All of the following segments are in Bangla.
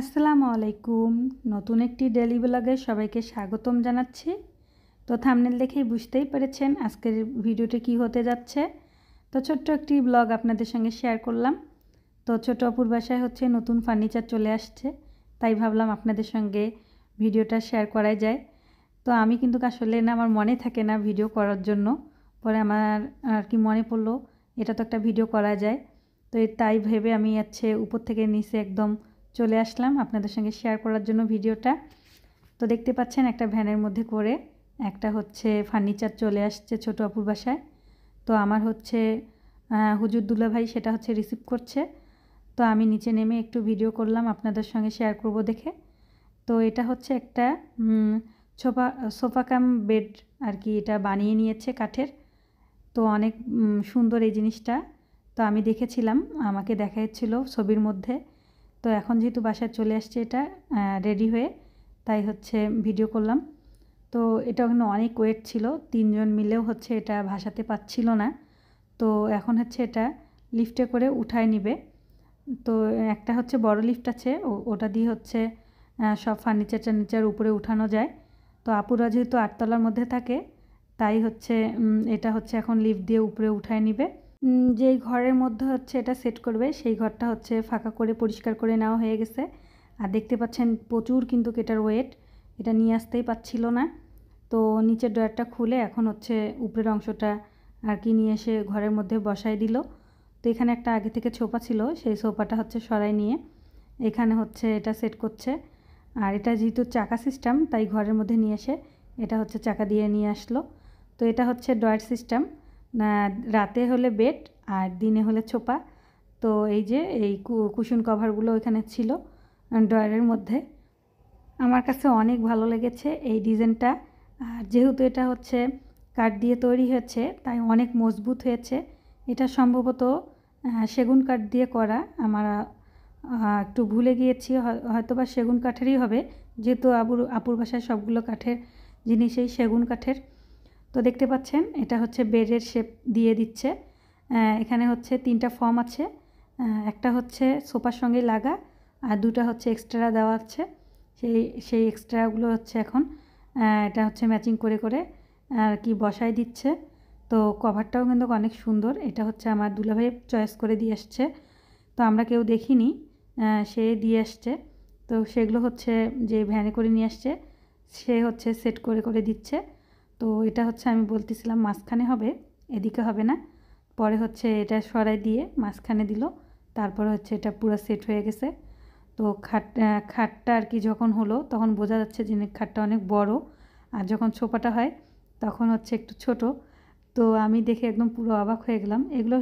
আসসালামু আলাইকুম নতুন একটি ডেলি ব্লগে সবাইকে স্বাগতম জানাচ্ছি তো থামনেল দেখেই বুঝতেই পেরেছেন আজকের ভিডিওটি কি হতে যাচ্ছে তো ছোট্ট একটি ব্লগ আপনাদের সঙ্গে শেয়ার করলাম তো ছোট অপুর বাসায় হচ্ছে নতুন ফার্নিচার চলে আসছে তাই ভাবলাম আপনাদের সঙ্গে ভিডিওটা শেয়ার করাই যায় তো আমি কিন্তু আসলে না আমার মনে থাকে না ভিডিও করার জন্য পরে আমার আর কি মনে পড়লো এটা তো একটা ভিডিও করা যায় তো তাই ভেবে আমি হচ্ছে উপর থেকে নিচে একদম চলে আসলাম আপনাদের সঙ্গে শেয়ার করার জন্য ভিডিওটা তো দেখতে পাচ্ছেন একটা ভ্যানের মধ্যে করে একটা হচ্ছে ফার্নিচার চলে আসছে ছোট অপুর বাসায় তো আমার হচ্ছে হুজুর ভাই সেটা হচ্ছে রিসিভ করছে তো আমি নিচে নেমে একটু ভিডিও করলাম আপনাদের সঙ্গে শেয়ার করব দেখে তো এটা হচ্ছে একটা সোফা সোফা কাম বেড আর কি এটা বানিয়ে নিয়েছে কাঠের তো অনেক সুন্দর এই জিনিসটা তো আমি দেখেছিলাম আমাকে দেখা ছবির মধ্যে তো এখন যেহেতু বাসায় চলে আসছে এটা রেডি হয়ে তাই হচ্ছে ভিডিও করলাম তো এটা কিন্তু অনেক ওয়েট ছিল তিনজন মিলেও হচ্ছে এটা ভাসাতে পাচ্ছিল না তো এখন হচ্ছে এটা লিফটে করে উঠায় নিবে তো একটা হচ্ছে বড় লিফট আছে ওটা দিয়ে হচ্ছে সব ফার্নিচার টার্নিচার উপরে উঠানো যায় তো আপুরা যেহেতু আটতলার মধ্যে থাকে তাই হচ্ছে এটা হচ্ছে এখন লিফট দিয়ে উপরে উঠায় নিবে যেই ঘরের মধ্যে হচ্ছে এটা সেট করবে সেই ঘরটা হচ্ছে ফাঁকা করে পরিষ্কার করে নেওয়া হয়ে গেছে আর দেখতে পাচ্ছেন প্রচুর কিন্তু কেটার ওয়েট এটা নিয়ে আসতেই পাচ্ছিল না তো নিচের ডয়ারটা খুলে এখন হচ্ছে উপরের অংশটা আর কি নিয়ে এসে ঘরের মধ্যে বসাই দিল তো এখানে একটা আগে থেকে সোফা ছিল সেই সোফাটা হচ্ছে সরাই নিয়ে এখানে হচ্ছে এটা সেট করছে আর এটা যেহেতু চাকা সিস্টেম তাই ঘরের মধ্যে নিয়ে এসে এটা হচ্ছে চাকা দিয়ে নিয়ে আসলো তো এটা হচ্ছে ডয়ার সিস্টেম রাতে হলে বেড আর দিনে হলে ছোপা তো এই যে এই কুশন কভারগুলো ওইখানে ছিল ড্রয়ারের মধ্যে আমার কাছে অনেক ভালো লেগেছে এই ডিজাইনটা আর যেহেতু এটা হচ্ছে কাঠ দিয়ে তৈরি হয়েছে তাই অনেক মজবুত হয়েছে এটা সম্ভবত সেগুন কাঠ দিয়ে করা আমরা একটু ভুলে গিয়েছি হয়তো বা সেগুন কাঠেরই হবে যেহেতু আবুর আপুর বাসায় সবগুলো কাঠের জিনিসেই সেগুন কাঠের তো দেখতে পাচ্ছেন এটা হচ্ছে বেডের শেপ দিয়ে দিচ্ছে এখানে হচ্ছে তিনটা ফর্ম আছে একটা হচ্ছে সোফার সঙ্গে লাগা আর দুটা হচ্ছে এক্সট্রা দেওয়া আছে সেই সেই এক্সট্রাগুলো হচ্ছে এখন এটা হচ্ছে ম্যাচিং করে করে আর কি বসায় দিচ্ছে তো কভারটাও কিন্তু অনেক সুন্দর এটা হচ্ছে আমার দুলাভাই চয়েস করে দিয়ে আসছে তো আমরা কেউ দেখিনি সে দিয়ে আসছে তো সেগুলো হচ্ছে যে ভ্যানে করে নিয়ে আসছে সে হচ্ছে সেট করে করে দিচ্ছে তো এটা হচ্ছে আমি বলতেছিলাম মাঝখানে হবে এদিকে হবে না পরে হচ্ছে এটা সরাই দিয়ে মাঝখানে দিল তারপরে হচ্ছে এটা পুরো সেট হয়ে গেছে তো খাট খাটটা আর কি যখন হলো তখন বোঝা যাচ্ছে যে খাটটা অনেক বড় আর যখন ছোপাটা হয় তখন হচ্ছে একটু ছোট তো আমি দেখে একদম পুরো অবাক হয়ে গেলাম এগুলো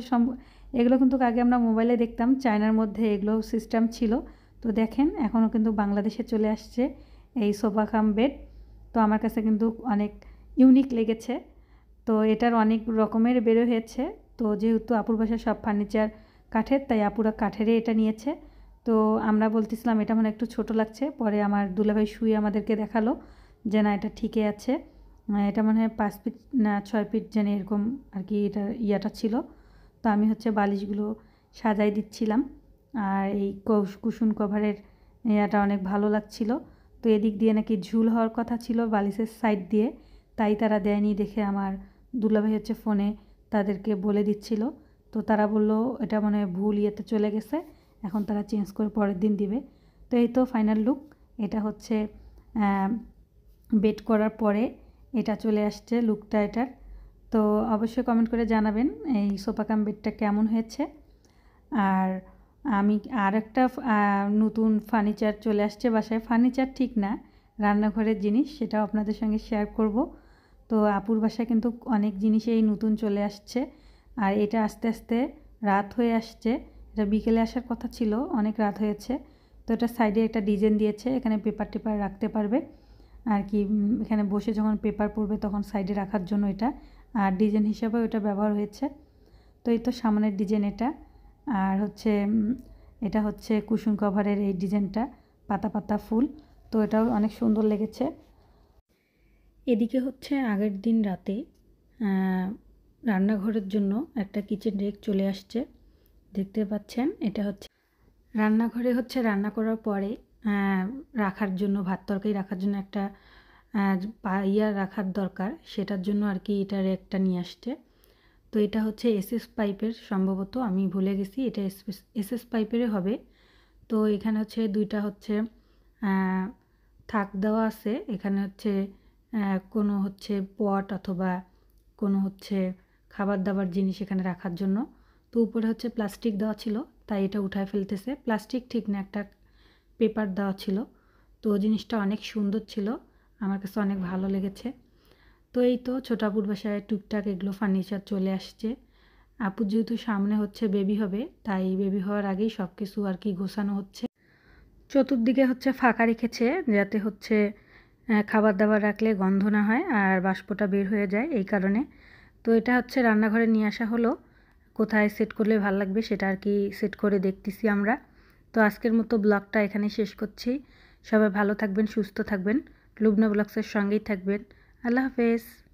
এগুলো কিন্তু আগে আমরা মোবাইলে দেখতাম চায়নার মধ্যে এগুলো সিস্টেম ছিল তো দেখেন এখনও কিন্তু বাংলাদেশে চলে আসছে এই সোফা কাম বেড তো আমার কাছে কিন্তু অনেক ইউনিক লেগেছে তো এটার অনেক রকমের বেরো হয়েছে তো যেহেতু আপুর বাসায় সব ফার্নিচার কাঠের তাই আপুরা কাঠেরে এটা নিয়েছে তো আমরা বলতেছিলাম এটা মানে একটু ছোট লাগছে পরে আমার দুলাভাই শুয়ে আমাদেরকে দেখালো যে না এটা ঠিকই আছে এটা মনে হয় পাঁচ ফিট না ছয় ফিট যেন এরকম আর কি এটা ইয়াটা ছিল তো আমি হচ্ছে বালিশগুলো সাজাই দিচ্ছিলাম আর এই কুসুন কভারের ইয়াটা অনেক ভালো লাগছিল তো এদিক দিয়ে নাকি ঝুল হওয়ার কথা ছিল বালিশের সাইড দিয়ে তাই তারা দেয়নি দেখে আমার দুলাভাই হচ্ছে ফোনে তাদেরকে বলে দিচ্ছিল তো তারা বলল এটা মানে ভুল ইয়েতে চলে গেছে এখন তারা চেঞ্জ করে পরের দিন দিবে তো এই তো ফাইনাল লুক এটা হচ্ছে বেট করার পরে এটা চলে আসছে লুকটা এটার তো অবশ্যই কমেন্ট করে জানাবেন এই সোপাকাম বেডটা কেমন হয়েছে আর আমি আর একটা নতুন ফার্নিচার চলে আসছে বাসায় ফার্নিচার ঠিক না রান্নাঘরের জিনিস সেটাও আপনাদের সঙ্গে শেয়ার করব তো আপুর বাসায় কিন্তু অনেক জিনিসই নতুন চলে আসছে আর এটা আস্তে আস্তে রাত হয়ে আসছে এটা বিকেলে আসার কথা ছিল অনেক রাত হয়েছে তো এটা সাইডে একটা ডিজাইন দিয়েছে এখানে পেপার টেপার রাখতে পারবে আর কি এখানে বসে যখন পেপার পড়বে তখন সাইডে রাখার জন্য এটা আর ডিজাইন হিসাবেও এটা ব্যবহার হয়েছে তো এই তো সামনের ডিজাইন এটা আর হচ্ছে এটা হচ্ছে কুসুম কভারের এই ডিজাইনটা পাতা পাতা ফুল তো এটাও অনেক সুন্দর লেগেছে এদিকে হচ্ছে আগের দিন রাতে রান্নাঘরের জন্য একটা কিচেন রেক চলে আসছে দেখতে পাচ্ছেন এটা হচ্ছে রান্নাঘরে হচ্ছে রান্না করার পরে রাখার জন্য ভাত তরকারি রাখার জন্য একটা পাইয়া রাখার দরকার সেটার জন্য আর কি এটা রেকটা নিয়ে আসছে তো এটা হচ্ছে এসএস পাইপের সম্ভবত আমি ভুলে গেছি এটা এস এস পাইপেরই হবে তো এখানে হচ্ছে দুইটা হচ্ছে থাক দেওয়া আছে এখানে হচ্ছে কোনো হচ্ছে পট অথবা কোনো হচ্ছে খাবার দাবার জিনিস এখানে রাখার জন্য তো উপরে হচ্ছে প্লাস্টিক দেওয়া ছিল তাই এটা উঠায় ফেলতেছে প্লাস্টিক ঠিক না একটা পেপার দেওয়া ছিল তো জিনিসটা অনেক সুন্দর ছিল আমার কাছে অনেক ভালো লেগেছে তো এই তো ছোটাপুর বাসায় টুকটাক এগুলো ফার্নিচার চলে আসছে আপু যেহেতু সামনে হচ্ছে বেবি হবে তাই বেবি হওয়ার আগেই সব কিছু আর কি গোছানো হচ্ছে চতুর্দিকে হচ্ছে ফাঁকা রেখেছে যাতে হচ্ছে খাবার দাবার রাখলে গন্ধ না হয় আর বাষ্পটা বের হয়ে যায় এই কারণে তো এটা হচ্ছে রান্নাঘরে নিয়ে আসা হলো কোথায় সেট করলে ভাল লাগবে সেটা আর কি সেট করে দেখতেছি আমরা তো আজকের মতো ব্লগটা এখানে শেষ করছি সবাই ভালো থাকবেন সুস্থ থাকবেন লুবনা ব্লগসের সঙ্গেই থাকবেন আল্লাহ হাফেজ